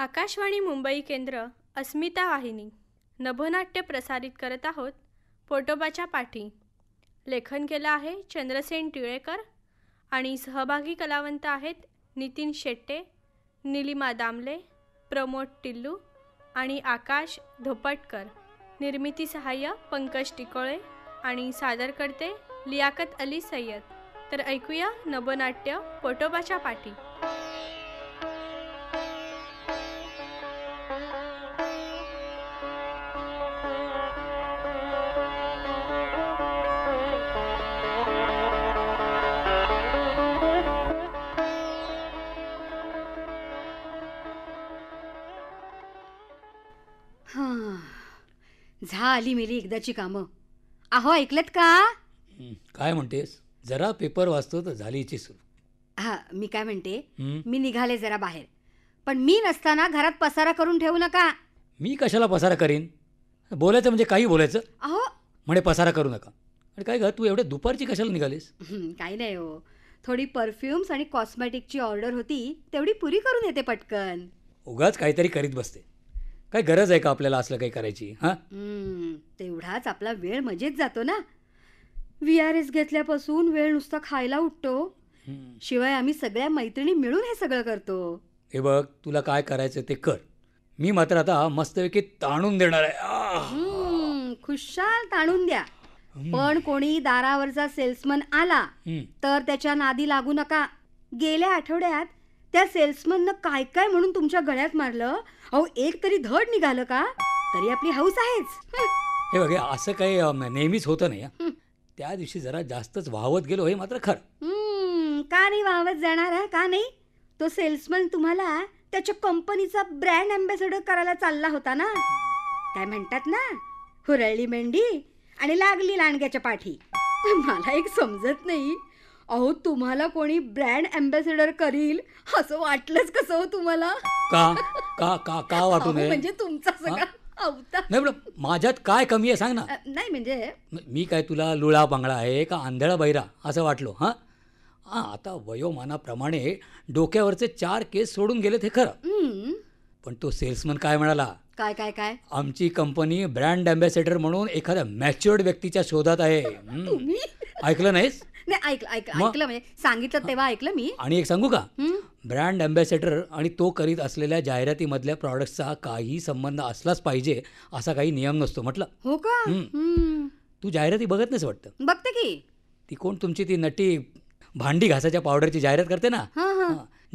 आकाशवाणी मुंबई केंद्र अस्मिता वाहिनी नभोनाट्य प्रसारित करत आहोत पोटोबाच्या पाठी लेखन केलं आहे चंद्रसेन टिळेकर आणि सहभागी कलावंत आहेत नितीन शेट्टे निलिमा दामले प्रमोद टिल्लू आणि आकाश धोपटकर निर्मिती सहाय्य पंकज टिकोळे आणि सादर करते लियाकत अली सय्यद तर ऐकूया नभोनाट्य पोटोबाच्या पाठी आली मेली एकदाची कामं अहो ऐकलत का काय म्हणतेस जरा पेपर वाचतो तर झाली हा मी काय म्हणते मी निघाले जरा बाहेर पण मी नसताना घरात पसारा करून ठेवू नका मी कशाला पसारा करीन बोलायचं म्हणजे काही बोलायचं अहो म्हणे पसारा करू नका आणि काय घर तू एवढ्या दुपारची कशाला निघालीस काही नाही हो थोडी परफ्युम्स आणि कॉस्मॅटिकची ऑर्डर होती तेवढी पुरी करून येते पटकन उगाच काहीतरी करीत बसते काय गरज आहे का आपल्याला असलं काही करायची हा तेवढाच आपला वेळ मजेत जातो ना व्ही आर एस घेतल्यापासून वेळ नुसता खायला उठतो शिवाय आम्ही सगळ्या मैत्रिणी मिळून हे सगळं करतो हे बघ तुला काय करायचं ते कर मी मात्र आता मस्तपैकी ताणून देणार आहे खुशाल ताणून द्या पण कोणी दारावरचा सेल्समन आला तर त्याच्या नादी लागू नका गेल्या आठवड्यात त्या सेल्समननं काय काय म्हणून तुमच्या गळ्यात मारलं अहो एक तरी धड निघालं का तरी आपली हौस आहेच हे बघे असं काही नेहमीच होतं नाही त्या दिवशी जरा जास्तच वाहवत गेलो हे मात्र खरं का नाही वाहवत जाणार आहे का नाही तो सेल्समन तुम्हाला त्याच्या कंपनीचा ब्रँड अँबॅसेडर करायला चालला होता ना काय म्हणतात ना हुरळली मेंढी आणि लागली लांडग्याच्या पाठी मला एक समजत नाही अहो तुम्हाला कोणी ब्रँड अम्बॅसेडर करील असं वाटलंच कसं हो तुम्हाला का का का का वाटू म्हणजे तुमचा सगळा नाही माझ्यात काय कमी आहे सांग ना नाही म्हणजे मी काय तुला लुळा बांगडा आहे का आंधळा बैरा असं वाटलो हा हा आता वयोमानाप्रमाणे डोक्यावरचे चार केस सोडून गेले ते खरं पण तो सेल्समन काय म्हणाला काय काय काय आमची कंपनी ब्रँड अम्बॅसेडर म्हणून एखाद्या मॅच्युअर्ड व्यक्तीच्या शोधात आहे ऐकलं नाहीस ऐक ऐकलं ऐकलं म्हणजे सांगितलं तेव्हा ऐकलं मी आणि एक सांगू का ब्रँड अम्बॅसेडर आणि तो करीत असलेल्या जाहिरातीमधल्या प्रॉडक्टचा काही संबंध असलाच पाहिजे असा काही नियम नसतो म्हटलं हो का तू जाहिराती बघत नाही बघते की ती कोण तुमची ती नटी भांडी घासाच्या पावडरची जाहिरात करते ना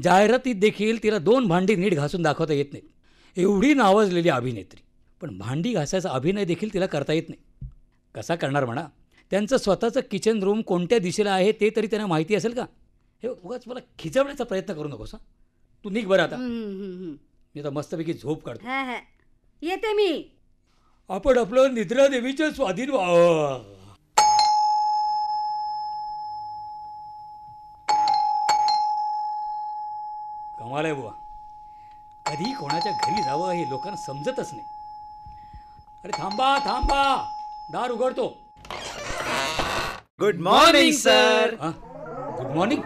जाहिरातीत देखील तिला दोन भांडी नीट घासून दाखवता येत नाही एवढी नावाजलेली अभिनेत्री पण भांडी घासायचा अभिनय देखील तिला करता येत नाही कसा करणार म्हणा त्यांचं स्वतःचं किचन रूम कोणत्या दिशेला आहे ते तरी त्यांना माहिती असेल का हे उगाच मला खिचवण्याचा प्रयत्न करू नकोस हा तू निघ बरं आता मी तर मस्तपैकी झोप काढतो येते मी आपण आपलं निद्रा देवीच्या स्वाधीन व्हावं कमाल आहे बुवा कधी कोणाच्या घरी जावं हे लोकांना समजतच नाही अरे थांबा थांबा दार उघडतो good morning sir good morning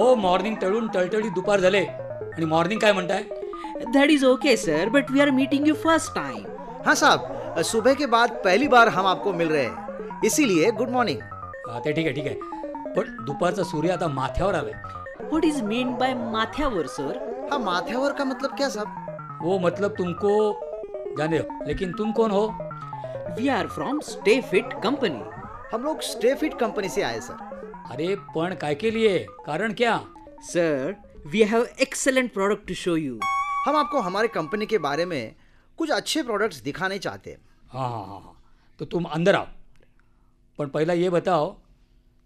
ओ मॉर्निंग तळून टळटळी दुपार झाले आणि मॉर्निंग काय म्हणताय that is okay sir but we are meeting you first time हां साहब सुबह के बाद पहली बार हम आपको मिल रहे हैं इसीलिए गुड मॉर्निंग आते ठीक आहे ठीक आहे पण दुपारचा सूर्य आता माथ्यावर आलाय व्हाट इज मीन बाय माथ्यावर सर हा माथ्यावर का मतलब क्या साहब वो मतलब तुमको जाने लेकिन तुम कौन हो we are from Stay Fit company हम लोग स्टेफिट कंपनी से आए सर अरे पण काय के लिए कारण क्या sir we have excellent product to show you हम आपको हमारे कंपनी के बारे में कुछ अच्छे प्रोडक्ट्स दिखाने चाहते हैं हाँ हाँ हाँ हाँ तो तुम अंदर आओ पण पहिला ये बताओ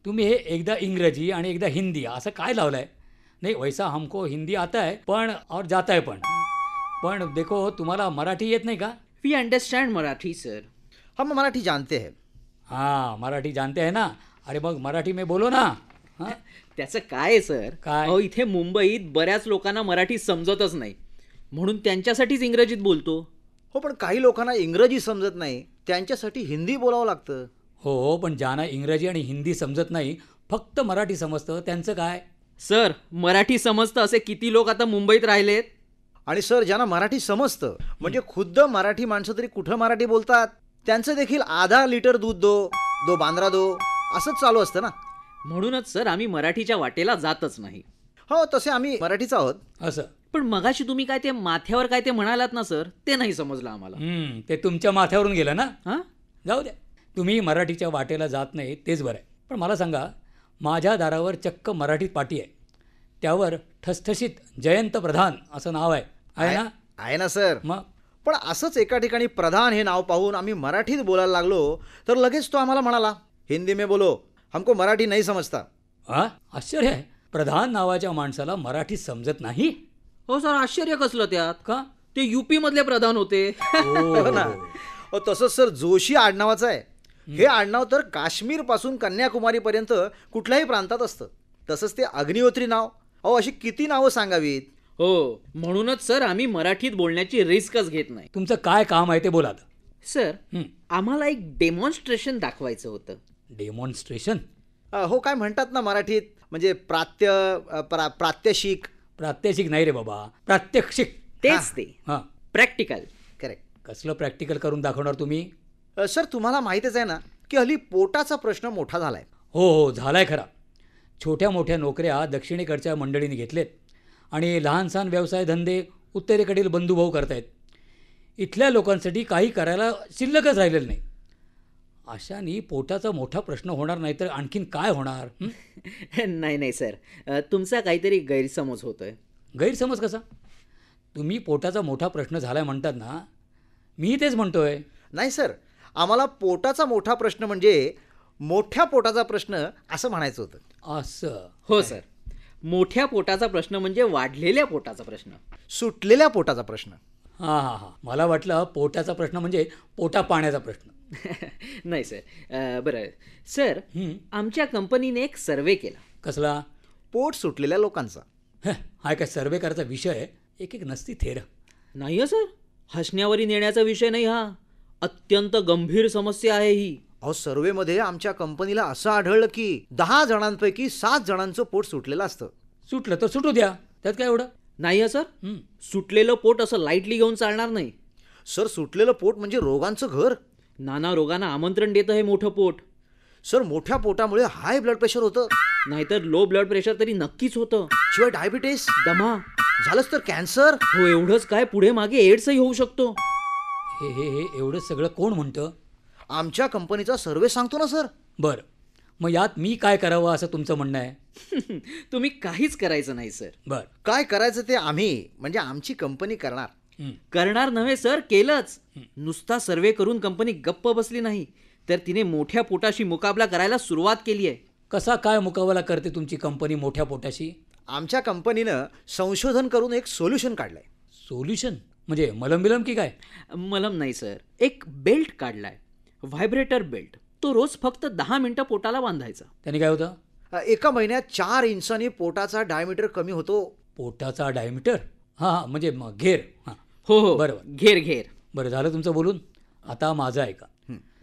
तुम्ही हे एकदा इंग्रजी आणि एकदा हिंदी असं काय लावलं आहे नाही वैसा हमको हिंदी आता है पण और जाता है पण पण देखो तुम्हाला मराठी येत नाही का वी अंडरस्टँड मराठी सर हम मराठी जानते हैं हां मराठी जानते आहे ना अरे मग मराठी मी बोलो ना त्याचं काय सर काय इथे मुंबईत बऱ्याच लोकांना मराठी समजतच नाही म्हणून त्यांच्यासाठीच इंग्रजीत बोलतो हो पण काही लोकांना इंग्रजी समजत नाही त्यांच्यासाठी हिंदी बोलावं लागतं हो हो पण ज्यांना इंग्रजी आणि हिंदी समजत नाही फक्त मराठी समजतं त्यांचं काय सर मराठी समजतं असे किती लोक आता मुंबईत राहिलेत आणि सर ज्यांना मराठी समजतं म्हणजे खुद्द मराठी माणसं तरी कुठं मराठी बोलतात त्यांचं देखील आधा लिटर दूध दो दो बांद्रा दो असंच चालू असतं ना म्हणूनच सर आम्ही मराठीच्या वाटेला जातच नाही हो तसे आम्ही मराठीच आहोत असं पण मगाशी तुम्ही काय ते माथ्यावर काय ते म्हणालात ना सर ते नाही समजलं आम्हाला ते तुमच्या माथ्यावरून गेलं ना हा जाऊ द्या तुम्ही मराठीच्या वाटेला जात नाही तेच बरं आहे पण मला सांगा माझ्या दारावर चक्क मराठीत पाठी आहे त्यावर ठसठशीत जयंत प्रधान असं नाव आहे आहे ना आहे ना सर मग पण असंच एका ठिकाणी प्रधान हे नाव पाहून आम्ही मराठीत बोलायला लागलो तर लगेच तो आम्हाला म्हणाला हिंदी में बोलो हमको मराठी नाही समजता आ आश्चर्य आहे प्रधान नावाच्या माणसाला मराठी समजत नाही हो सर आश्चर्य कसलं त्यात का ते युपी मधले प्रधान होते हो. हो तसंच सर जोशी आडनावाचं आहे हे आडनाव तर काश्मीर पासून कन्याकुमारीपर्यंत कुठल्याही प्रांतात असतं तसंच ते अग्निहोत्री नाव अहो अशी किती नावं सांगावीत हो म्हणूनच सर आम्ही मराठीत बोलण्याची रिस्कच घेत नाही तुमचं काय काम आहे ते बोलात सर आम्हाला एक डेमॉन्स्ट्रेशन दाखवायचं होतं डेमॉन्स्ट्रेशन हो काय म्हणतात ना मराठीत म्हणजे प्रात्य प्रात्यक्षिक प्रा प्रात्यक्षिक नाही रे बाबा प्रात्यक्षिक तेच ते हा प्रॅक्टिकल करेक्ट कसलं प्रॅक्टिकल करून दाखवणार तुम्ही सर तुम्हाला माहितीच आहे ना की हल्ली पोटाचा प्रश्न मोठा झालाय हो हो झालाय खरा छोट्या मोठ्या नोकऱ्या दक्षिणेकडच्या मंडळीने घेतलेत आणि लहान सहान व्यवसाय धंदे उत्तरेकडील बंधुभाऊ करतायत इथल्या लोकांसाठी काही करायला शिल्लकच राहिलेलं नाही अशानी पोटाचा मोठा प्रश्न होणार नाही तर आणखीन काय होणार नाही नाही सर तुमचा काहीतरी गैरसमज होतो आहे गैरसमज कसा तुम्ही पोटाचा मोठा प्रश्न झालाय म्हणतात ना मी तेच म्हणतो आहे नाही सर आम्हाला पोटाचा मोठा प्रश्न म्हणजे मोठ्या पोटाचा प्रश्न असं म्हणायचं होतं असं हो सर मोठ्या पोटाचा प्रश्न म्हणजे वाढलेल्या पोटाचा प्रश्न सुटलेल्या पोटाचा प्रश्न हां हां हां मला वाटलं पोटाचा प्रश्न म्हणजे पोटा पाण्याचा प्रश्न नाही सर बरं सर आमच्या कंपनीने एक सर्वे केला कसला पोट सुटलेल्या लोकांचा हा काय सर्वे करायचा विषय एक एक नसती थेर नाही सर हसण्यावरी नेण्याचा विषय नाही हा अत्यंत गंभीर समस्या आहे ही अहो सर्वेमध्ये आमच्या कंपनीला असं आढळलं की दहा जणांपैकी सात जणांचं पोट सुटलेलं असतं सुटलं तर सुटू द्या त्यात काय एवढं नाही आहे सर सुटलेलं पोट असं लाईटली घेऊन चालणार नाही सर सुटलेलं पोट म्हणजे रोगांचं घर नाना रोगांना आमंत्रण देतं हे मोठं पोट सर मोठ्या पोटामुळे हाय ब्लड प्रेशर होतं नाहीतर लो ब्लड प्रेशर तरी नक्कीच होतं शिवाय डायबिटीस दमा झालंच तर कॅन्सर हो एवढंच काय पुढे मागे एड्सही होऊ शकतो हे हे हे एवढं सगळं कोण म्हणतं आमच्या कंपनीचा सर्वे सांगतो ना सर बर मग यात मी काय करावं असं तुमचं म्हणणं आहे तुम्ही काहीच करायचं नाही सर बर काय करायचं ते आम्ही म्हणजे आमची कंपनी करणार करणार नव्हे सर केलंच नुसता सर्वे करून कंपनी गप्प बसली नाही तर तिने मोठ्या पोटाशी मुकाबला करायला सुरुवात केली आहे कसा काय मुकाबला करते तुमची कंपनी मोठ्या पोटाशी आमच्या कंपनीनं संशोधन करून एक सोल्युशन काढलंय सोल्युशन म्हणजे मलम बिलम की काय मलम नाही सर एक बेल्ट काढलाय व्हायब्रेटर बेल्ट तो रोज फक्त दहा मिनिटं पोटाला बांधायचा त्याने काय होतं एका महिन्यात चार इंचानी पोटाचा डायमीटर कमी होतो पोटाचा डायमीटर हां म्हणजे घेर हां हो हो बरोबर. घेर घेर बरं झालं तुमचं बोलून आता माझं ऐका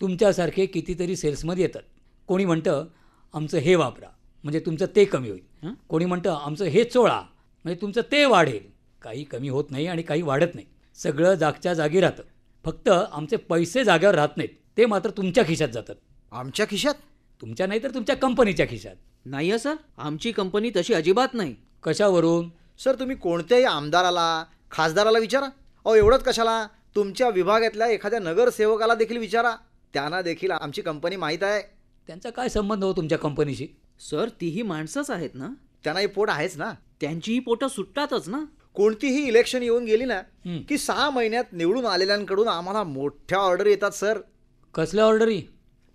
तुमच्यासारखे कितीतरी सेल्समध्ये येतात कोणी म्हणतं आमचं हे वापरा म्हणजे तुमचं ते कमी होईल कोणी म्हणतं आमचं हे चोळा म्हणजे तुमचं ते वाढेल काही कमी होत नाही आणि काही वाढत नाही सगळं जागच्या जागी राहतं फक्त आमचे पैसे जाग्यावर राहत नाहीत ते मात्र तुमच्या खिशात जातात आमच्या खिशात तुमच्या नाही तर तुमच्या कंपनीच्या खिशात नाही आहे सर आमची कंपनी तशी अजिबात नाही कशावरून सर तुम्ही कोणत्याही आमदाराला खासदाराला विचारा अहो एवढंच कशाला तुमच्या विभागातल्या एखाद्या नगरसेवकाला देखील विचारा त्यांना देखील आमची कंपनी माहीत आहे त्यांचा काय संबंध हो तुमच्या कंपनीशी सर तीही माणसंच आहेत ना त्यांनाही पोट आहेच ना त्यांचीही पोटं सुटतातच ना कोणतीही इलेक्शन येऊन गेली ना की सहा महिन्यात निवडून आलेल्यांकडून आम्हाला मोठ्या ऑर्डर येतात सर कसल्या ऑर्डरी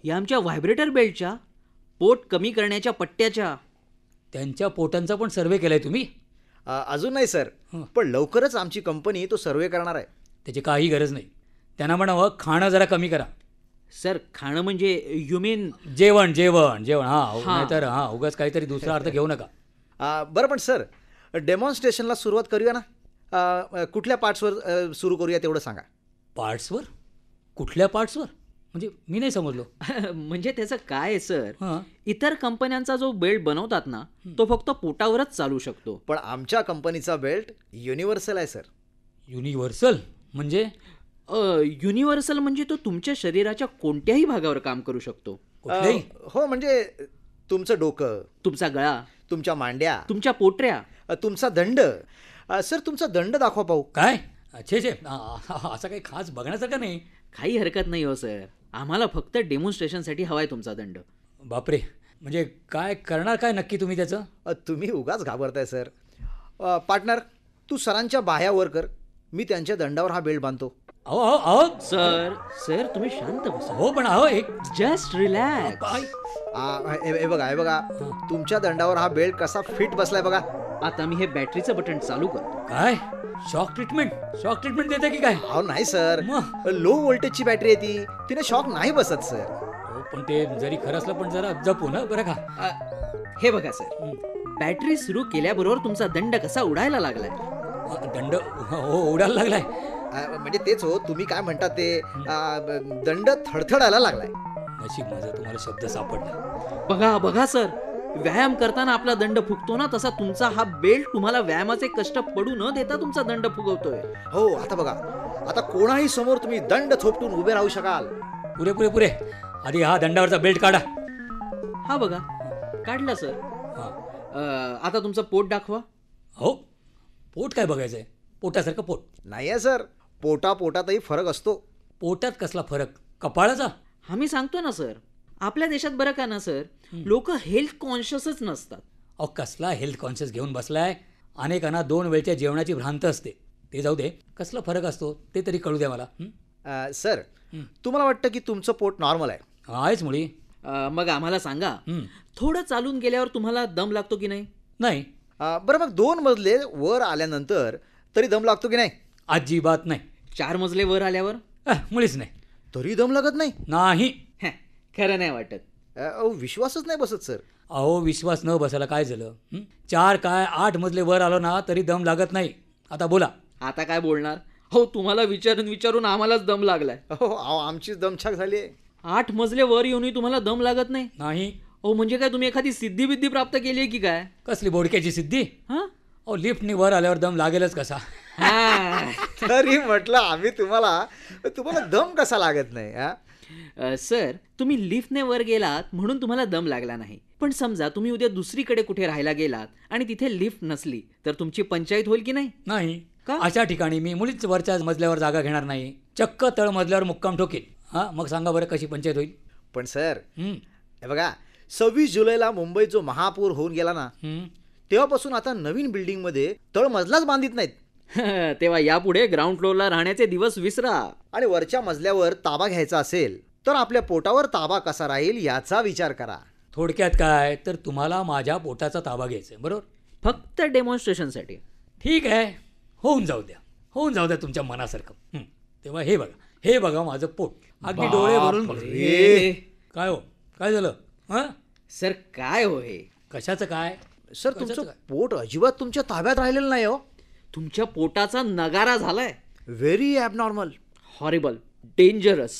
या आमच्या व्हायब्रेटर बेल्टच्या पोट कमी करण्याच्या पट्ट्याच्या त्यांच्या पोटांचा पण सर्वे केलाय तुम्ही अजून नाही सर पण लवकरच आमची कंपनी तो सर्वे करणार आहे त्याची काही गरज नाही त्यांना म्हणावं खाणं जरा कमी करा सर खाणं म्हणजे युमीन जेवण जेवण जेवण हां हा. तर हां उगाच काहीतरी दुसरा अर्थ घेऊ नका बरं पण सर डेमॉन्स्ट्रेशनला सुरुवात करूया ना कुठल्या पार्ट्सवर सुरू करूया तेवढं सांगा पार्ट्सवर कुठल्या पार्ट्सवर म्हणजे मी नाही समजलो म्हणजे त्याचं काय आहे सर इतर कंपन्यांचा जो बेल्ट बनवतात ना तो फक्त पोटावरच चालू शकतो पण आमच्या कंपनीचा बेल्ट युनिव्हर्सल आहे सर युनिव्हर्सल म्हणजे युनिव्हर्सल म्हणजे तो तुमच्या शरीराच्या कोणत्याही भागावर काम करू शकतो हो म्हणजे तुमचं डोकं तुमचा गळा तुमच्या मांड्या तुमच्या पोटऱ्या तुमचा दंड सर तुमचा दंड दाखवा पाहू काय अच्छा असं काही खास बघण्यासारखं नाही काही हरकत नाही हो सर आम्हाला फक्त डेमॉन्स्ट्रेशनसाठी हवा आहे तुमचा दंड बापरे म्हणजे काय करणार काय नक्की तुम्ही त्याचं तुम्ही उगाच घाबरताय सर पार्टनर तू सरांच्या बाह्यावर कर मी त्यांच्या दंडावर हा बेल्ट बांधतो अहो अहो अहो सर सर तुम्ही शांत बसा हो पण अहो एक जस्ट रिलॅक्स बघा बघा तुमच्या दंडावर हा बेल्ट कसा फिट बसलाय बघा आता मी हे बॅटरीचं बटन चालू करतो काय शॉक ट्रीटमेंट शॉक ट्रीटमेंट देते की काय हो नाही सर लो व्होल्टेजची बॅटरी आहे ती तिने शॉक नाही बसत सर हो, पण ते जरी खरं असलं पण जरा जपू ना बरं का हे बघा सर बॅटरी सुरू केल्याबरोबर तुमचा दंड कसा उडायला लागलाय दंड हो उडायला लागलाय म्हणजे तेच हो तुम्ही काय म्हणता ते दंड थडथडायला लागलाय नशीब माझा तुम्हाला शब्द सापडला बघा बघा सर व्यायाम करताना आपला दंड फुगतो ना तसा तुमचा हा बेल्ट तुम्हाला व्यायामाचे कष्ट पडू न देता तुमचा दंड फुगवतोय हो आता बघा आता कोणाही समोर तुम्ही दंड थोपटून उभे राहू शकाल पुरे पुरे पुरे आधी हा दंडावरचा बेल्ट काढा हा बघा काढला सर आता तुमचं पोट दाखवा हो पोट काय बघायचंय पोटासारखं पोट नाही आहे सर पोटा पोटातही फरक असतो पोटात कसला फरक कपाळाचा आम्ही सांगतो ना सर आपल्या देशात बरं का ना सर लोक हेल्थ कॉन्शियसच नसतात अ कसला हेल्थ कॉन्शियस घेऊन बसलाय अनेकांना दोन वेळच्या जेवणाची भ्रांत असते ते जाऊ दे कसला फरक असतो ते तरी कळू द्या मला सर तुम्हाला वाटतं की तुमचं पोट नॉर्मल आहे आहेच मुळी मग आम्हाला सांगा थोडं चालून गेल्यावर तुम्हाला दम लागतो की नाही नाही बरं मग दोन मजले वर आल्यानंतर तरी दम लागतो की नाही अजिबात नाही चार मजले वर आल्यावर मुळीच नाही तरी दम लागत नाही नाही खरं नाही वाटत अहो विश्वासच नाही बसत सर अहो विश्वास न बसायला काय झालं चार काय आठ मजले वर आलो ना तरी दम लागत नाही आता बोला आता काय बोलणार हो तुम्हाला विचारून विचारून आम्हालाच दम लागलाय अहो आमचीच दमछाक झाली आठ मजले वर येऊनही तुम्हाला दम लागत नाही नाही ओ म्हणजे काय तुम्ही एखादी सिद्धी बिद्धी प्राप्त केली की काय कसली बोडक्याची सिद्धी हा अहो लिफ्टने वर आल्यावर दम लागेलच कसा तरी म्हटलं आम्ही तुम्हाला तुम्हाला दम कसा लागत नाही हा सर तुम्ही लिफ्टने वर गेलात म्हणून तुम्हाला दम लागला नाही पण समजा तुम्ही उद्या दुसरीकडे कुठे राहायला गेलात आणि तिथे लिफ्ट नसली तर तुमची पंचायत होईल की नाही नाही का अशा ठिकाणी मी मुलीच वरच्या मजल्यावर जागा घेणार नाही चक्क तळ मजल्यावर मुक्काम ठोकेल हा मग सांगा बरं कशी पंचायत होईल पण सर हे बघा सव्वीस जुलैला मुंबईत जो महापूर होऊन गेला ना तेव्हापासून आता नवीन बिल्डिंगमध्ये मजलाच बांधित नाहीत तेव्हा यापुढे ग्राउंड फ्लोरला राहण्याचे दिवस विसरा आणि वरच्या मजल्यावर ताबा घ्यायचा असेल तर आपल्या पोटावर ताबा कसा राहील याचा विचार करा थोडक्यात काय तर तुम्हाला माझ्या पोटाचा ताबा घ्यायचा आहे बरोबर फक्त डेमॉन्स्ट्रेशनसाठी ठीक आहे होऊन जाऊ द्या होऊन जाऊ द्या तुमच्या मनासारखं तेव्हा हे बघा हे बघा माझं पोट अगदी डोळे भरून काय हो काय झालं हां सर काय हो हे कशाचं काय सर तुमचं पोट अजिबात तुमच्या ताब्यात राहिलेलं नाही हो तुमच्या पोटाचा नगारा झालाय व्हेरी ॲबनॉर्मल हॉरिबल डेंजरस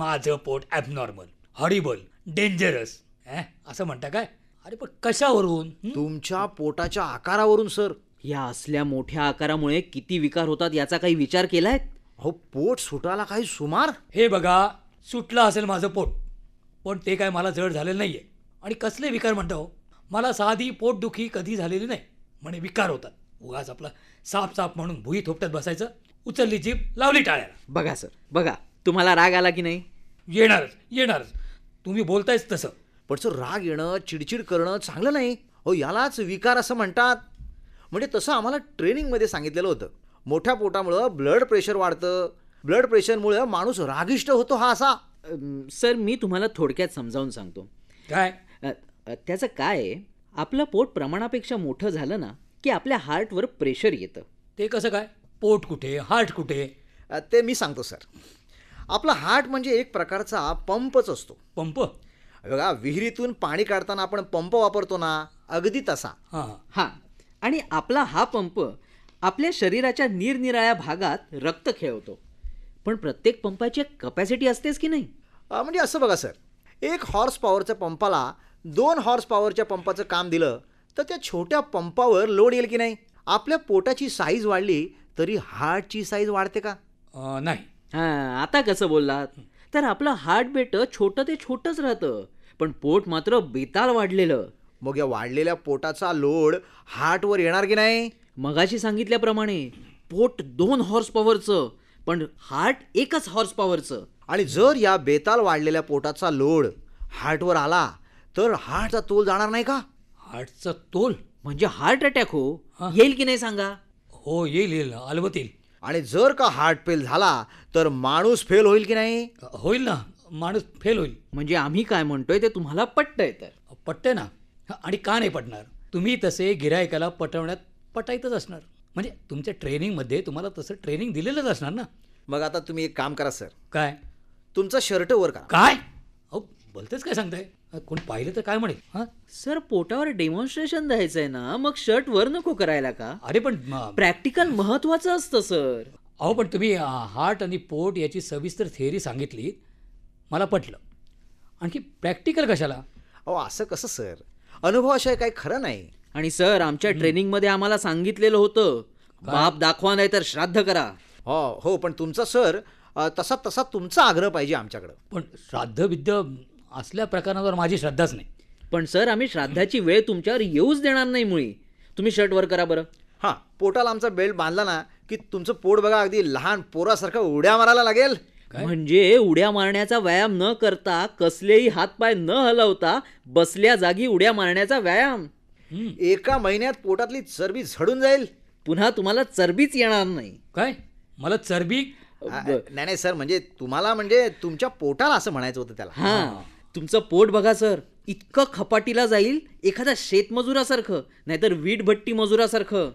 माझं पोट ॲबनॉर्मल हॉरिबल डेंजरस असं म्हणता काय अरे पण कशावरून तुमच्या पोटाच्या आकारावरून सर या असल्या मोठ्या आकारामुळे किती विकार होतात याचा काही विचार केलाय हो पोट सुटाला काही सुमार हे बघा सुटलं असेल माझं पोट पण ते काय मला जड झालेलं नाहीये आणि कसले विकार म्हणतो हो? मला साधी पोटदुखी कधी झालेली नाही म्हणे विकार होतात उगाच आपला साप साप म्हणून भुई थोपट्यात बसायचं उचलली जीप लावली टाळ्याला बघा सर बघा तुम्हाला राग आला की नाही येणारच येणारच तुम्ही बोलतायच तसं पण सर राग येणं चिडचिड करणं चांगलं नाही हो यालाच विकार असं म्हणतात म्हणजे तसं आम्हाला ट्रेनिंगमध्ये सांगितलेलं होतं मोठ्या पोटामुळं ब्लड प्रेशर वाढतं ब्लड प्रेशरमुळं माणूस रागिष्ट होतो हा असा सर मी तुम्हाला थोडक्यात समजावून सांगतो काय त्याचं काय आपलं पोट प्रमाणापेक्षा मोठं झालं ना की आपल्या हार्टवर प्रेशर येतं ते कसं काय पोट कुठे हार्ट कुठे ते मी सांगतो सर आपला हार्ट म्हणजे एक प्रकारचा पंपच असतो पंप बघा विहिरीतून पाणी काढताना आपण पंप वापरतो ना अगदी तसा हां हां आणि आपला हा पंप आपल्या शरीराच्या निरनिराळ्या भागात रक्त खेळवतो पण प्रत्येक पंपाची कपॅसिटी असतेच की नाही म्हणजे असं बघा सर एक हॉर्स पॉवरच्या पंपाला दोन हॉर्स पॉवरच्या पंपाचं काम दिलं तर त्या छोट्या पंपावर लोड येईल की नाही आपल्या पोटाची साईज वाढली तरी हार्टची साईज वाढते का नाही आता कसं बोललात तर आपलं हार्ट बेट छोटं ते छोटंच राहतं पण पोट मात्र बेताल वाढलेलं मग या वाढलेल्या पोटाचा लोड हार्टवर येणार की नाही मगाशी सांगितल्याप्रमाणे पोट दोन हॉर्स पॉवरचं पण हार्ट एकच हॉर्स पॉवरचं आणि जर या बेताल वाढलेल्या पोटाचा लोड हार्टवर आला तर हार्टचा तोल जाणार नाही का हार्टचा तोल म्हणजे हार्ट अटॅक हो येईल की नाही सांगा हो येईल येईल अलबत येईल आणि जर का हार्ट फेल झाला तर माणूस फेल होईल की नाही होईल ना माणूस फेल होईल म्हणजे आम्ही काय म्हणतोय ते तुम्हाला पटतंय तर पटतंय ना आणि का नाही पटणार तुम्ही तसे गिरायकाला पटवण्यात पटायतच असणार म्हणजे तुमच्या ट्रेनिंगमध्ये तुम्हाला तसं ट्रेनिंग दिलेलंच असणार ना मग आता तुम्ही एक काम करा सर काय तुमचा शर्ट वर करा काय अहो बोलतेच काय सांगताय कोण पाहिलं तर काय म्हणे सर पोटावर डेमॉन्स्ट्रेशन द्यायचंय ना मग शर्ट वर नको करायला का अरे पण प्रॅक्टिकल महत्वाचं असतं सर अहो पण तुम्ही हार्ट आणि पोट याची सविस्तर थेअरी सांगितली मला पटलं आणखी प्रॅक्टिकल कशाला अहो असं कसं सर अनुभव अशा काही खरं नाही आणि सर आमच्या ट्रेनिंगमध्ये आम्हाला सांगितलेलं होतं बाप दाखवा नाही तर श्राद्ध करा हो हो पण तुमचा सर तसा तसा तुमचा आग्रह पाहिजे आमच्याकडं पण श्राद्ध विद्या असल्या प्रकारावर माझी श्रद्धाच नाही पण सर आम्ही श्राद्धाची वेळ तुमच्यावर येऊच देणार नाही मुळी तुम्ही शर्ट वर करा बरं हां पोटाला आमचा बेल्ट बांधला ना की तुमचं पोट बघा अगदी लहान पोरासारखं उड्या मारायला लागेल म्हणजे उड्या मारण्याचा व्यायाम न करता कसलेही हातपाय न हलवता बसल्या जागी उड्या मारण्याचा व्यायाम एका महिन्यात पोटातली चरबी झडून जाईल पुन्हा तुम्हाला चरबीच येणार नाही काय मला चरबी नाही नाही सर म्हणजे तुम्हाला म्हणजे तुमच्या पोटाला असं म्हणायचं होतं त्याला हा तुमचं पोट बघा सर इतकं खपाटीला जाईल एखादा शेतमजुरासारखं नाहीतर वीटभट्टी मजुरासारखं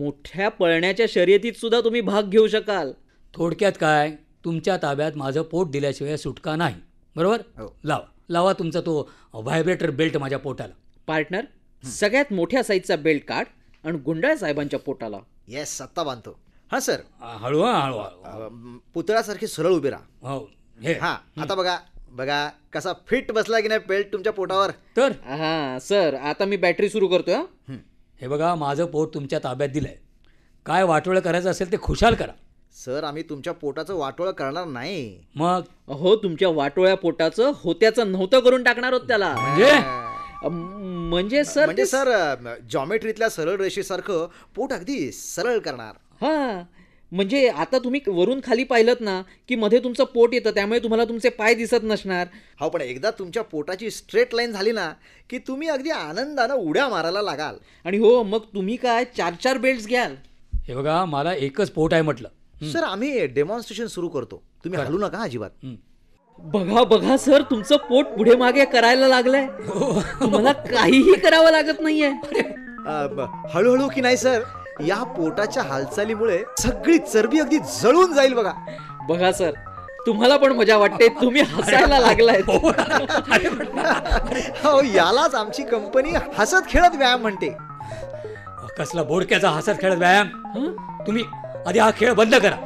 मोठ्या पळण्याच्या शर्यतीत सुद्धा तुम्ही भाग घेऊ शकाल थोडक्यात काय तुमच्या ताब्यात माझं पोट दिल्याशिवाय सुटका नाही बरोबर हो. लावा लावा तुमचा तो व्हायब्रेटर बेल्ट माझ्या पोटाला पार्टनर सगळ्यात मोठ्या साईजचा बेल्ट काढ आणि गुंडाळ साहेबांच्या पोटाला येस सत्ता बांधतो हा सर हळू पुतळ्यासारखी सरळ उभी राहा हो हे हा आता बघा बघा कसा फिट बसला की नाही बेल्ट तुमच्या पोटावर तर हा सर आता मी बॅटरी सुरू करतोय हे बघा माझं पोट तुमच्या ताब्यात दिलंय काय वाटोळं करायचं असेल ते खुशाल करा सर आम्ही तुमच्या पोटाचं वाटोळं करणार नाही मग हो तुमच्या वाटोळ्या पोटाचं होत्याचं नव्हतं करून टाकणार होत त्याला म्हणजे म्हणजे सर म्हणजे सर जॉमेट्रीतल्या सरळ रेषेसारखं पोट अगदी सरळ करणार हा म्हणजे आता तुम्ही वरून खाली पाहिलं ना की मध्ये तुमचं पोट येतं त्यामुळे तुम्हाला तुमचे पाय दिसत नसणार हो पण एकदा तुमच्या पोटाची स्ट्रेट लाईन झाली ना की तुम्ही अगदी आनंदानं उड्या मारायला लागाल आणि हो मग तुम्ही काय चार चार बेल्ट घ्याल हे बघा मला एकच पोट आहे म्हटलं सर आम्ही डेमॉन्स्ट्रेशन सुरू करतो तुम्ही हलू नका अजिबात बघा बघा सर तुमचं पोट पुढे मागे करायला लागलंय हो. तुम्हाला काहीही करावं लागत नाहीये हळूहळू की नाही सर या पोटाच्या हालचालीमुळे सगळी चरबी अगदी जळून जाईल बघा बघा सर तुम्हाला पण मजा वाटते तुम्ही हसायला लागलाय हो, हो यालाच आमची कंपनी हसत खेळत व्यायाम म्हणते कसला बोडक्याचा हसत खेळत व्यायाम तुम्ही आधी हा खेळ बंद करा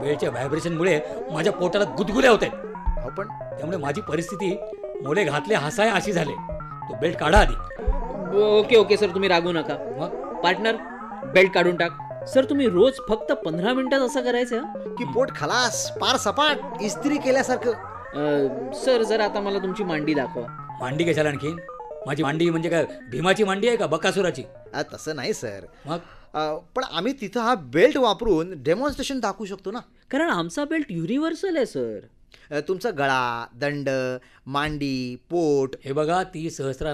वेळच्या व्हायब्रेशनमुळे माझ्या पोटाला गुदगुल्या होते हो, पण त्यामुळे माझी परिस्थिती मुळे घातले हसाय अशी झाले तो बेल्ट काढा आधी ओके ओके सर तुम्ही रागू नका मग पार्टनर बेल्ट काढून टाक सर तुम्ही रोज फक्त पंधरा मिनिटात असं करायचं की पोट खलास पार सपाट इस्त्री केल्यासारखं सर जर आता मला तुमची मांडी दाखवा मांडी कशाला आणखीन माझी मांडी म्हणजे काय भीमाची मांडी आहे का बकासुराची तसं नाही सर मग पण आम्ही तिथं हा बेल्ट वापरून डेमॉन्स्ट्रेशन दाखवू शकतो ना कारण आमचा बेल्ट युनिव्हर्सल आहे सर तुमचा गळा दंड मांडी पोट हे बघा ती सहस्रा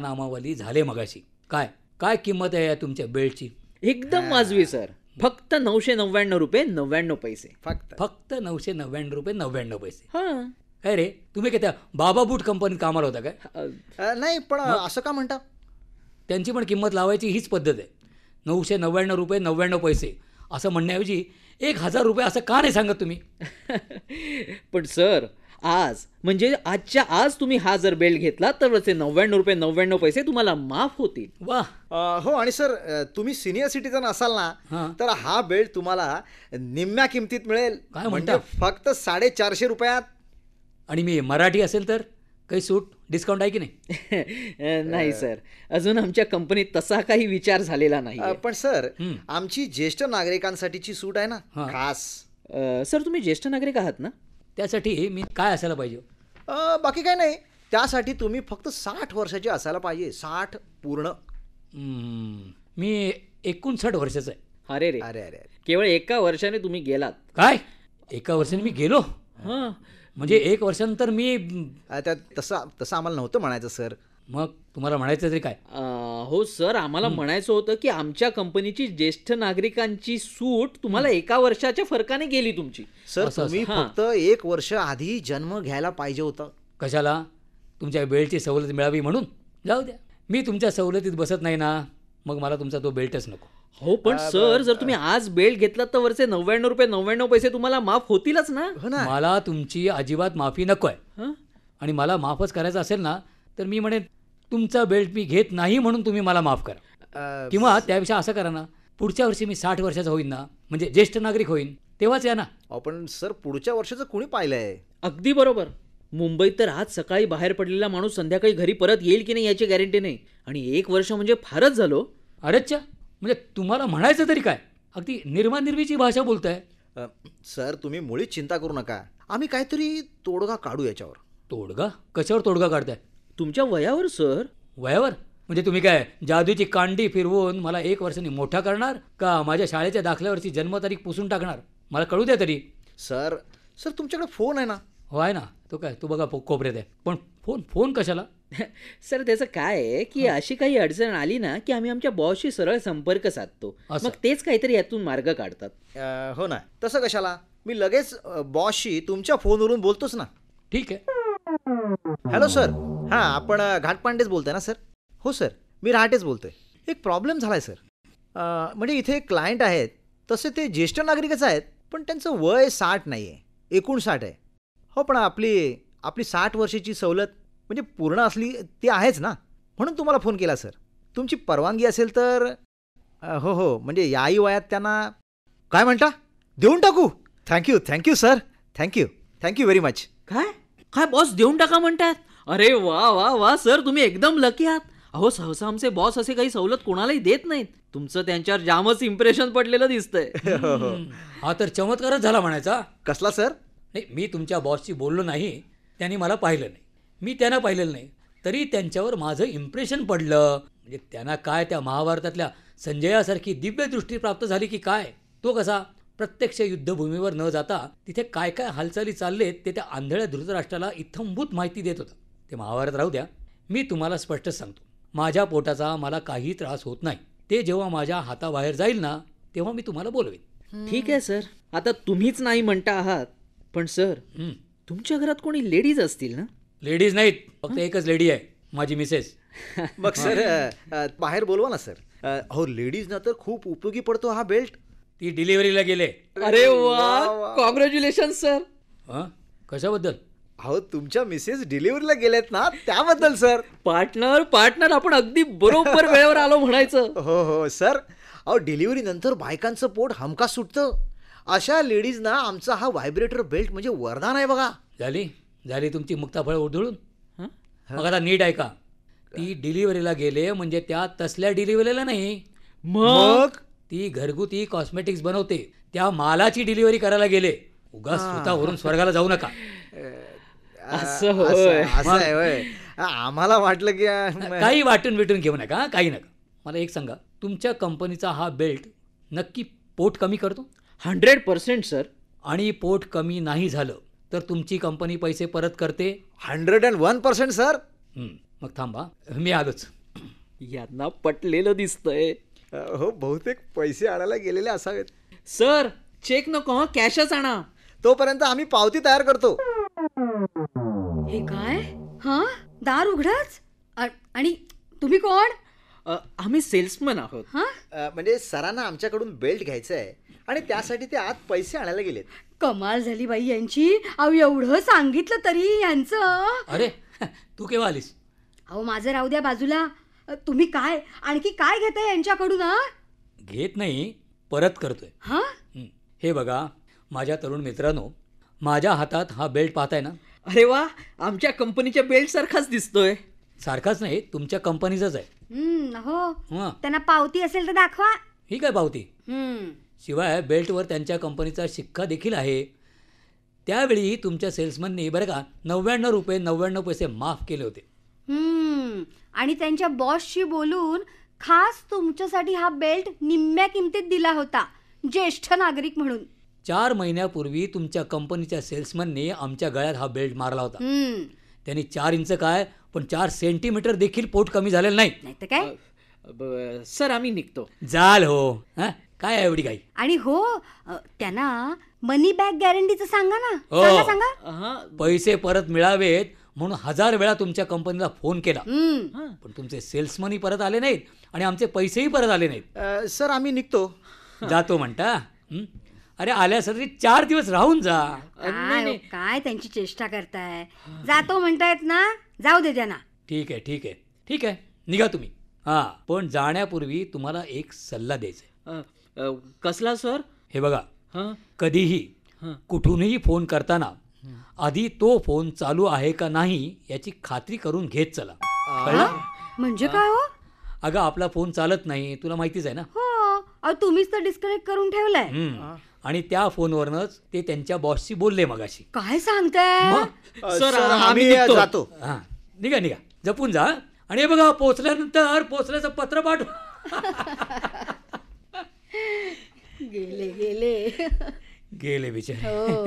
झाले मगाशी काय काय किंमत आहे या तुमच्या बेल्टची एकदम वाजवी सर फक्त नऊशे नव्याण्णव रुपये नव्याण्णव पैसे फक्त फक्त नऊशे नव्याण्णव रुपये नव्याण्णव पैसे हां रे तुम्ही काय त्या बाबा बूट कंपनीत कामाला होता काय नाही पण असं का म्हणता त्यांची पण किंमत लावायची हीच पद्धत आहे नऊशे नव्याण्णव रुपये नव्याण्णव पैसे असं म्हणण्याऐवजी एक हजार रुपये असं का नाही सांगत तुम्ही पण सर आज म्हणजे आजच्या आज तुम्ही हा जर बेल्ट घेतला तर त्याचे नव्याण्णव रुपये नव्याण्णव पैसे तुम्हाला माफ होतील वा हो आणि सर तुम्ही सिनियर सिटीजन असाल ना तर हा बेल्ट तुम्हाला निम्म्या किमतीत मिळेल काय म्हणजे म्हणता फक्त साडेचारशे रुपयात आणि मी मराठी असेल तर काही सूट डिस्काउंट आहे की नाही नाही सर अजून आमच्या कंपनीत तसा काही विचार झालेला नाही पण सर आमची ज्येष्ठ नागरिकांसाठीची सूट आहे ना खास सर तुम्ही ज्येष्ठ नागरिक आहात ना त्यासाठी मी काय असायला पाहिजे बाकी काय नाही त्यासाठी तुम्ही फक्त साठ वर्षाचे असायला पाहिजे साठ पूर्ण मी एकोणसाठ वर्षाचा आहे अरे रे अरे अरे केवळ एका वर्षाने तुम्ही गेलात काय एका वर्षाने मी गेलो म्हणजे एक वर्षानंतर मी आता तसं तसं आम्हाला नव्हतं म्हणायचं सर मग तुम्हाला म्हणायचं तरी काय हो सर आम्हाला म्हणायचं होतं की आमच्या कंपनीची ज्येष्ठ नागरिकांची सूट तुम्हाला एका वर्षाच्या फरकाने गेली तुमची सर तुम्ही फक्त एक वर्ष आधी जन्म घ्यायला पाहिजे होता कशाला तुमच्या बेल्टची सवलत मिळावी म्हणून जाऊ द्या मी तुमच्या सवलतीत बसत नाही ना मग मला तुमचा तो बेल्टच नको हो पण सर जर तुम्ही आज बेल्ट घेतलात तर वरचे नव्याण्णव रुपये नव्याण्णव पैसे तुम्हाला माफ होतीलच ना हो मला तुमची अजिबात माफी नको आहे आणि मला माफच करायचं असेल ना तर मी म्हणेन तुमचा बेल्ट मी घेत नाही म्हणून तुम्ही मला माफ करा किंवा त्याविषयी असं करा ना पुढच्या वर्षी मी साठ वर्षाचा होईन ना म्हणजे ज्येष्ठ नागरिक होईन तेव्हाच या ना आपण सर पुढच्या वर्षाचं कोणी पाहिलंय अगदी बरोबर मुंबईत तर आज सकाळी बाहेर पडलेला माणूस संध्याकाळी घरी परत येईल की नाही याची गॅरंटी नाही आणि एक वर्ष म्हणजे फारच झालो अरेच्या म्हणजे तुम्हाला म्हणायचं तरी काय अगदी निर्मानिर्मीची भाषा बोलताय सर तुम्ही मुळीच चिंता करू नका आम्ही काहीतरी तोडगा काढू याच्यावर तोडगा कशावर तोडगा काढताय तुमच्या वयावर सर वयावर म्हणजे तुम्ही काय जादूची कांडी फिरवून मला एक वर्षाने मोठा करणार का माझ्या शाळेच्या दाखल्यावरची जन्मतारीख पुसून टाकणार मला कळू द्या तरी सर सर तुमच्याकडे फोन आहे ना हो आहे ना तो काय तू बघा कोपऱ्यात आहे पण फोन फोन कशाला सर त्याचं काय आहे की अशी काही अडचण आली ना की आम्ही आमच्या बॉसशी सरळ संपर्क साधतो असं. मग तेच काहीतरी यातून मार्ग काढतात हो ना तसं कशाला मी लगेच बॉसशी तुमच्या फोनवरून बोलतोच ना ठीक आहे हॅलो सर हां आपण घाटपांडेच आहे ना सर हो सर मी रहाटेच आहे एक प्रॉब्लेम झाला आहे सर म्हणजे इथे क्लायंट आहेत तसे ते ज्येष्ठ नागरिकच आहेत पण त्यांचं वय साठ नाही आहे साठ आहे हो पण आपली आपली साठ वर्षाची सवलत म्हणजे पूर्ण असली ती आहेच ना म्हणून तुम्हाला फोन केला सर तुमची परवानगी असेल तर हो हो म्हणजे याही वयात त्यांना काय म्हणता देऊन टाकू thank you thank you sir thank you thank you very much काय काय बॉस देऊन टाका म्हणतात अरे वा वा वा सर तुम्ही एकदम लकी आहात अहो सहसा आमचे बॉस असे काही सवलत कोणालाही देत नाहीत तुमचं त्यांच्यावर जामच इम्प्रेशन पडलेलं दिसतंय हो, हो. हा तर चमत्कारच झाला म्हणायचा कसला सर नाही मी तुमच्या बॉसशी बोललो नाही त्यांनी मला पाहिलं नाही मी त्यांना पाहिलेलं नाही तरी त्यांच्यावर माझं इम्प्रेशन पडलं म्हणजे त्यांना काय त्या महाभारतातल्या संजयासारखी दिव्य दृष्टी प्राप्त झाली की काय तो कसा प्रत्यक्ष युद्धभूमीवर न जाता तिथे काय काय हालचाली चाललेत ते त्या आंधळ्या धृतराष्ट्राला इथंभूत माहिती देत होता ते महाभारत राहू द्या मी तुम्हाला स्पष्ट सांगतो माझ्या पोटाचा मला काही त्रास होत नाही ते जेव्हा माझ्या हाताबाहेर जाईल ना तेव्हा मी तुम्हाला बोलवेन ठीक आहे सर आता तुम्हीच नाही म्हणता आहात पण सर तुमच्या घरात कोणी लेडीज असतील ना लेडीज नाहीत फक्त एकच लेडी आहे माझी मिसेस मग सर बाहेर बोलवा ना सर अहो ना तर खूप उपयोगी पडतो हा बेल्ट ती डिलिव्हरीला गेले अरे वा कॉंग्रॅच्युलेशन सर हा कशाबद्दल अहो तुमच्या मिसेस डिलिव्हरीला गेलेत ना त्याबद्दल सर पार्टनर पार्टनर आपण अगदी बरोबर वेळेवर आलो म्हणायचं हो हो सर अहो डिलिव्हरी नंतर बायकांचं पोट हमका सुटतं अशा लेडीजना आमचा हा व्हायब्रेटर बेल्ट म्हणजे वरदान आहे बघा झाली झाली तुमची मुक्ताफळ उधळून मग आता नीट ऐका ती डिलिव्हरीला गेले म्हणजे त्या तसल्या डिलिव्हरीला नाही मग ती घरगुती कॉस्मेटिक्स बनवते त्या मालाची डिलिव्हरी करायला गेले उगा स्वतःवरून स्वर्गाला जाऊ नका असं होय असं आहे होय आम्हाला वाटलं की काही वाटून बिटून घेऊ नका काही नका मला एक सांगा तुमच्या कंपनीचा हा बेल्ट नक्की पोट कमी करतो हंड्रेड पर्सेंट सर आणि पोट कमी नाही झालं तर तुमची कंपनी पैसे परत करते hundred and one percent sir मग थांबा मी आलोच यांना पटलेलं दिसतंय हो बहुतेक पैसे आणायला गेलेले असावेत सर चेक नको कॅशच आणा तोपर्यंत आम्ही पावती तयार करतो हे काय हा दार उघडाच आणि तुम्ही कोण आम्ही सेल्समन आहोत म्हणजे सरांना आमच्याकडून बेल्ट घ्यायचं आहे आणि त्यासाठी ते आत पैसे आणायला गेलेत कमाल झाली बाई यांची अहो एवढं सांगितलं तरी यांचं अरे तू केव्हा आलीस अहो माझं राहू द्या बाजूला तुम्ही काय आणखी काय घेताय यांच्याकडून घेत नाही परत करतोय हा हे बघा माझ्या तरुण मित्रांनो माझ्या हातात हा बेल्ट पाहताय ना अरे वा आमच्या कंपनीच्या बेल्ट सारखाच दिसतोय सारखाच नाही तुमच्या कंपनीचाच आहे हो त्यांना पावती असेल तर दाखवा ही काय पावती हम्म, शिवाय बेल्टवर त्यांच्या कंपनीचा शिक्का देखील आहे त्यावेळी तुमच्या ने बरं का नव्याण्णव रुपये नव्याण्णव पैसे माफ केले होते आणि त्यांच्या बॉसशी बोलून खास तुमच्यासाठी हा बेल्ट निम्म्या किमतीत दिला होता ज्येष्ठ नागरिक म्हणून चार महिन्यापूर्वी तुमच्या कंपनीच्या सेल्समनने आमच्या गळ्यात हा बेल्ट मारला होता त्यांनी चार इंच काय पण चार सेंटीमीटर देखील पोट कमी झालेलं नाही काय सर आम्ही निघतो जाल हो काय एवढी काही आणि हो त्यांना मनी बॅग गॅरंटीचं सांगा ना हो. सांगा पैसे परत मिळावेत म्हणून हजार वेळा तुमच्या कंपनीला फोन केला पण तुमचे सेल्समनही परत आले नाहीत आणि आमचे पैसेही परत आले नाहीत सर आम्ही निघतो जातो म्हणता अरे आल्या सर चार दिवस राहून जा काय हो, काय त्यांची चेष्टा करताय जातो म्हणतायत ना जाऊ दे त्यांना ठीक आहे ठीक आहे ठीक आहे निघा तुम्ही हा पण जाण्यापूर्वी तुम्हाला एक सल्ला द्यायचा कसला सर हे बघा कधीही कुठूनही फोन करताना आधी तो फोन चालू आहे का नाही याची खात्री करून घेत चला म्हणजे काय हो अगं आपला फोन चालत नाही तुला माहितीच आहे ना हो तुम्हीच तर डिस्कनेक्ट करून ठेवलाय आणि त्या फोनवरनच ते त्यांच्या बॉसशी बोलले मगाशी काय सांगताय सर, आम्ही जातो. निघा निघा जपून जा आणि हे बघा पोचल्यानंतर पोचल्याचं पत्र पाठव गेले गेले गेले बिचारे हो.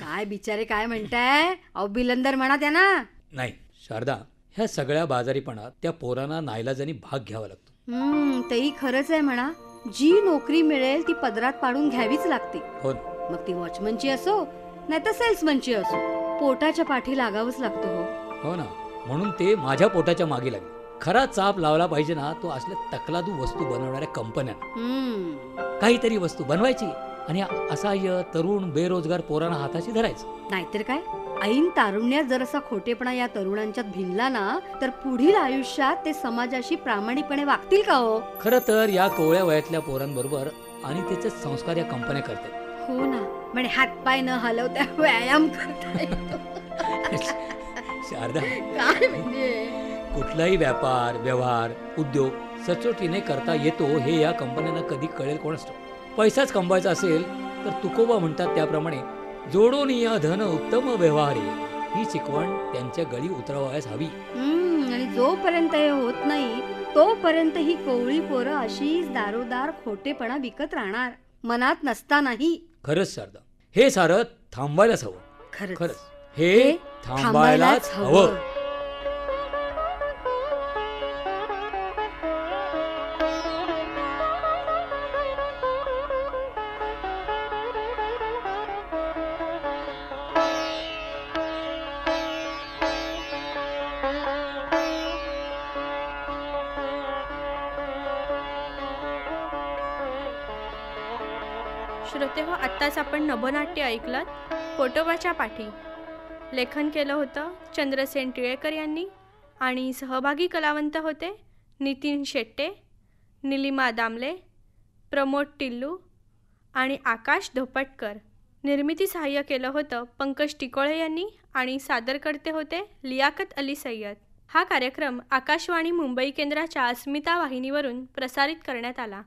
काय बिचारे काय म्हणताय अहो बिलंदर म्हणा त्यांना नाही शारदा ह्या सगळ्या बाजारीपणात त्या पोरांना नायलाजानी भाग घ्यावा लागतो हम्म, तेही खरंच आहे म्हणा जी नोकरी मिळेल ती पदरात पाडून घ्यावीच लागते हो मग ती वॉचमनची असो नाही तर सेल्समनची असो पोटाच्या पाठी लागावच लागतो हो. हो ना म्हणून ते माझ्या पोटाच्या मागे लागले खरा चाप लावला पाहिजे ना तो असल्या तकलादू वस्तू बनवणाऱ्या कंपन्या काहीतरी वस्तू बनवायची आणि असाय तरुण बेरोजगार पोरांना हाताशी धरायचं नाहीतर काय ऐन तारुण्यात जर असा खोटेपणा या तरुणांच्यात भिनला ना तर पुढील आयुष्यात ते समाजाशी प्रामाणिकपणे वागतील का हो खर तर या कोवळ्या वयातल्या पोरांबरोबर आणि त्याचे संस्कार या कंपन्या करते हो ना म्हणजे पाय न हलवता व्यायाम करता शारदा काय म्हणजे कुठलाही व्यापार व्यवहार उद्योग सचोटीने करता येतो हे या कंपन्यांना कधी कळेल कोण असतो पैसाच कमवायचा असेल तर तुकोबा म्हणतात त्याप्रमाणे जोडून या धन उत्तम व्यवहार ही शिकवण त्यांच्या गळी उतरवायस हवी आणि जोपर्यंत हे होत नाही तोपर्यंत ही कोवळी पोरं अशीच दारोदार खोटेपणा विकत राहणार मनात नसतानाही खरंच शारदा हे सारं थांबायलाच हवं खरंच हे थांबायलाच हवं शोभनाट्य ऐकलात पोटोबाच्या पाठी लेखन केलं होतं चंद्रसेन टिळेकर यांनी आणि सहभागी कलावंत होते नितीन शेट्टे निलिमा दामले प्रमोद टिल्लू आणि आकाश धोपटकर निर्मिती सहाय्य केलं होतं पंकज टिकोळे यांनी आणि सादरकर्ते होते लियाकत अली सय्यद हा कार्यक्रम आकाशवाणी मुंबई केंद्राच्या अस्मिता वाहिनीवरून प्रसारित करण्यात आला